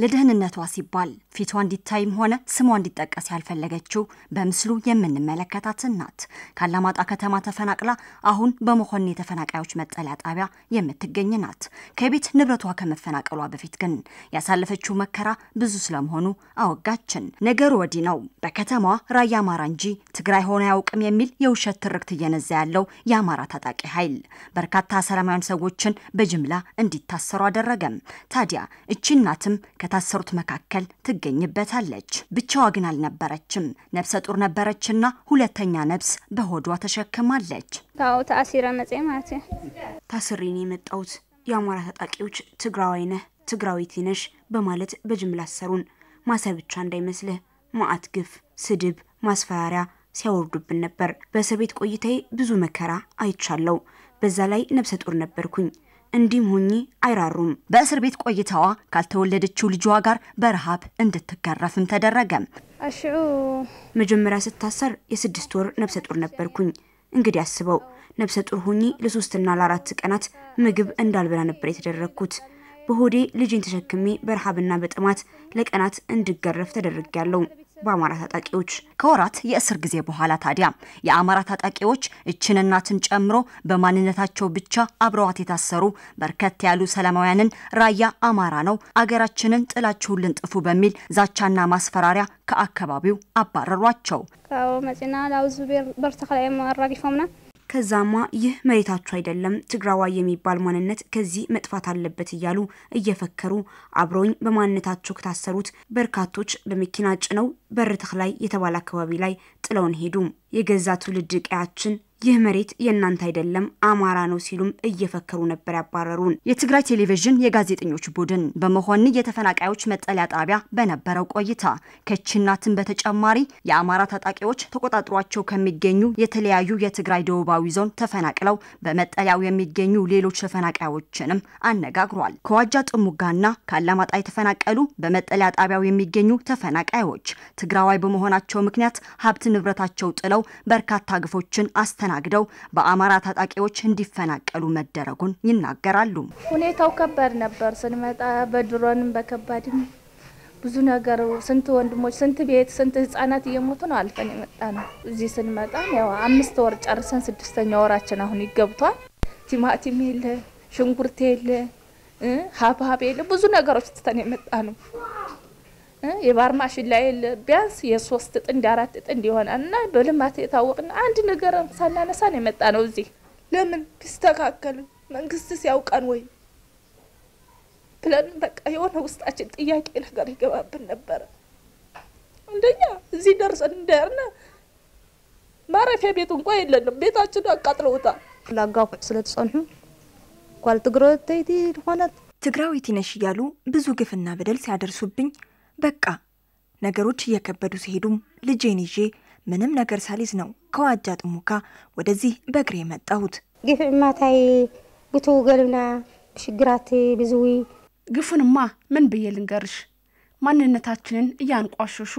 ለደህንነቷ ሲባል ፊቷ እንዲታይም ሆነ ስሟ እንዲጠቀስ ያልፈለገችው በምስሉ የምንመለከታትን ናት። ካላማጣ ከተማ ተፈናቅላ አሁን በመሆን የተፈናቃዮች መጠለያ ጣቢያ የምትገኝ ናት። ከቤት ንብረቷ ከመፈናቀሏ በፊት ግን ያሳለፈችው መከራ ብዙ ስለመሆኑ አወጋችን። ነገሩ ወዲህ ነው። በከተማዋ ራያ አማራ እንጂ ትግራይ ሆነ አያውቅም የሚል የውሸት ትርክት እየነዛ ያለው የአማራ ታጣቂ ኃይል በርካታ ሰላማዊያን ሰዎችን በጅምላ እንዲታሰሩ አደረገም። ታዲያ እቺ እናትም ከታሰሩት መካከል ትገኝበታለች። ብቻዋ ግን አልነበረችም። ነብሰ ጡር ነበረችና ሁለተኛ ነብስ በሆዷ ተሸክማለች። ታው ታሲረ መጽሔ ማለት ታስሪን የመጣውት የአማራ ታጣቂዎች ትግራዋይ ነህ፣ ትግራዊት ነሽ በማለት በጅምላ አሰሩን። ማሰብ ብቻ እንዳይመስልህ ማአት ግፍ፣ ስድብ፣ ማስፈራሪያ ሲያወርዱብን ነበር። በእስር ቤት ቆይታዬ ብዙ መከራ አይቻለው። በዛ ላይ ነብሰ ጡር ነበርኩኝ። እንዲህም ሁኚ አይራሩም። በእስር ቤት ቆይታዋ ካልተወለደችው ልጇ ጋር በረሃብ እንድትገረፍም ተደረገ። መጀመሪያ ስታሰር የስድስት ወር ነብሰ ጡር ነበርኩኝ። እንግዲህ አስበው ነብሰ ጡር ሁኚ ለሶስትና ለአራት ቀናት ምግብ እንዳልበላ ነበር የተደረግኩት። በሆዴ ልጅን ተሸክሜ በረሃብና በጥማት ለቀናት እንድገረፍ ተደርጌያለሁ። በአማራ ታጣቂዎች ከወራት የእስር ጊዜ በኋላ ታዲያ የአማራ ታጣቂዎች እችን እናትን ጨምሮ በማንነታቸው ብቻ አብረዋት የታሰሩ በርከት ያሉ ሰላማውያንን ራያ አማራ ነው፣ አገራችንን ጥላችሁልን ጥፉ በሚል ዛቻና ማስፈራሪያ ከአካባቢው አባረሯቸው። ካብ መፂና ናብ ዙ ከዛማ ይህ መሬታቸው አይደለም ትግራዋ የሚባል ማንነት ከዚህ መጥፋት አለበት እያሉ እየፈከሩ አብረውኝ በማንነታቸው ከታሰሩት በርካቶች በመኪና ጭነው በር ተክላይ የተባለ አካባቢ ላይ ጥለውን ሄዱ። የገዛ ትውልድ ቀያችን ይህ መሬት የእናንተ አይደለም አማራ ነው ሲሉም እየፈከሩ ነበር ያባረሩን። የትግራይ ቴሌቪዥን የጋዜጠኞች ቡድን በመሆን የተፈናቃዮች መጠለያ ጣቢያ በነበረው ቆይታ ከችናትን በተጨማሪ የአማራ ታጣቂዎች ተቆጣጥሯቸው ከሚገኙ የተለያዩ የትግራይ ደቡባዊ ዞን ተፈናቅለው በመጠለያው የሚገኙ ሌሎች ተፈናቃዮችንም አነጋግሯል። ከዋጃ ጥሙጋና ከአላማጣ የተፈናቀሉ በመጠለያ ጣቢያው የሚገኙ ተፈናቃዮች ትግራዋይ በመሆናቸው ምክንያት ሀብት ንብረታቸው ጥለው በርካታ ግፎችን አስተናግደው በአማራ ታጣቂዎች እንዲፈናቀሉ መደረጉን ይናገራሉ። ሁኔታው ከባድ ነበር። ስንመጣ በድሮንም በከባድም ብዙ ነገር ስንት ወንድሞች፣ ስንት ቤት፣ ስንት ህጻናት እየሞቱ ነው አልፈን የመጣ ነው። እዚህ ስንመጣ ያው አምስት ወር ጨርሰን ስድስተኛ ወራችን አሁን ይገብቷል። ቲማቲም የለ፣ ሽንኩርት የለ፣ ሀብሀብ የለ፣ ብዙ ነገሮች ትተን የመጣ ነው። ማሽን የለ ቢያንስ የሶስት ጥንድ አራት ጥንድ ይሆናል። እና በልማት የታወቅና አንድ ነገር ሳናነሳን የመጣ ነው እዚህ። ለምን ቢስተካከል መንግስት ያውቃን ወይ ብለን በቃ የሆነ ውስጣችን ጥያቄ ነገር ይገባብን ነበረ። እንደኛ እዚህ ደርሰን እንዳርነ ማረፊያ ቤት እንኳ የለንም። ቤታችን አቃጥለውታል። ላጋቁዕ ስለተጸንሑ ጓል ተይቲ ሆነት ትግራዊ ነሽ እያሉ ብዙ ግፍና በደል ሲያደርሱብኝ በቃ ነገሮች እየከበዱ ሲሄዱም ልጄን ይዤ ምንም ነገር ሳሊዝ ነው ከዋጃ ጥሙካ ወደዚህ በእግሬ የመጣሁት። ግፍ እማታይ ግቱ ገልብና ሽግራት ብዙዊ ግፉንማ ምን ብዬ ልንገርሽ? ማንነታችንን እያንቋሸሹ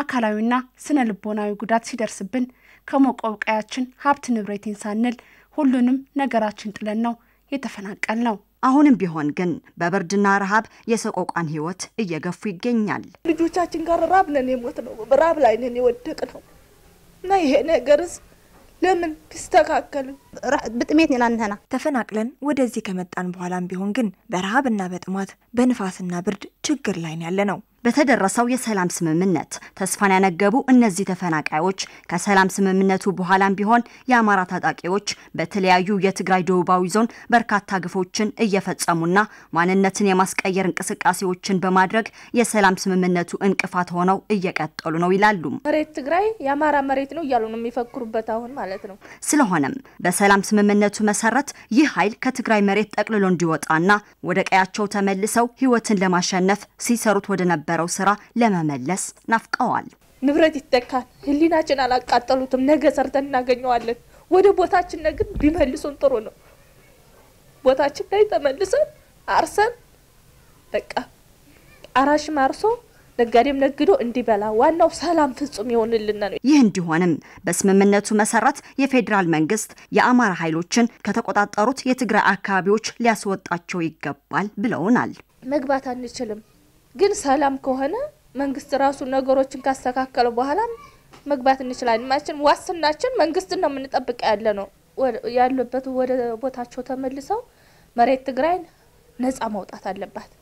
አካላዊና ስነ ልቦናዊ ጉዳት ሲደርስብን ከሞቀው ቀያችን ሀብት ንብረቴን ሳንል ሁሉንም ነገራችን ጥለን ነው የተፈናቀል ነው። አሁንም ቢሆን ግን በብርድና ረሃብ የሰቆቋን ህይወት እየገፉ ይገኛል። ልጆቻችን ጋር ራብ ነን የሞት ነው፣ ራብ ላይ ነን የወደቅ ነው እና ይሄ ነገርስ ለምን ቢስተካከል ብጥሜት ኔላንተና ተፈናቅለን ወደዚህ ከመጣን በኋላም ቢሆን ግን በረሃብና በጥማት በንፋስና ብርድ ችግር ላይ ያለ ነው። በተደረሰው የሰላም ስምምነት ተስፋን ያነገቡ እነዚህ ተፈናቃዮች ከሰላም ስምምነቱ በኋላም ቢሆን የአማራ ታጣቂዎች በተለያዩ የትግራይ ደቡባዊ ዞን በርካታ ግፎችን እየፈጸሙና ማንነትን የማስቀየር እንቅስቃሴዎችን በማድረግ የሰላም ስምምነቱ እንቅፋት ሆነው እየቀጠሉ ነው ይላሉ። መሬት ትግራይ የአማራ መሬት ነው እያሉ ነው የሚፈክሩበት አሁን ማለት ነው። ስለሆነም በሰላም ስምምነቱ መሰረት ይህ ኃይል ከትግራይ መሬት ጠቅልሎ እንዲወጣና ወደ ቀያቸው ተመልሰው ህይወትን ለማሸነፍ ሲሰሩት ወደ ነበር የነበረው ስራ ለመመለስ ናፍቀዋል። ንብረት ይተካል። ህሊናችን አላቃጠሉትም። ነገ ሰርተን እናገኘዋለን። ወደ ቦታችን ላይ ግን ቢመልሱን ጥሩ ነው። ቦታችን ላይ ተመልሰን አርሰን በቃ አራሽም አርሶ ነጋዴም ነግዶ እንዲበላ ዋናው ሰላም ፍጹም የሆንልን ነው። ይህ እንዲሆንም በስምምነቱ መሰረት የፌዴራል መንግስት የአማራ ኃይሎችን ከተቆጣጠሩት የትግራይ አካባቢዎች ሊያስወጣቸው ይገባል ብለውናል። መግባት አንችልም ግን ሰላም ከሆነ መንግስት ራሱ ነገሮችን ካስተካከለ በኋላ መግባት እንችላለን። ማችን ዋስናችን መንግስት ነው የምንጠብቀ ያለ ነው ያለበት ወደ ቦታቸው ተመልሰው መሬት ትግራይን ነጻ ማውጣት አለባት።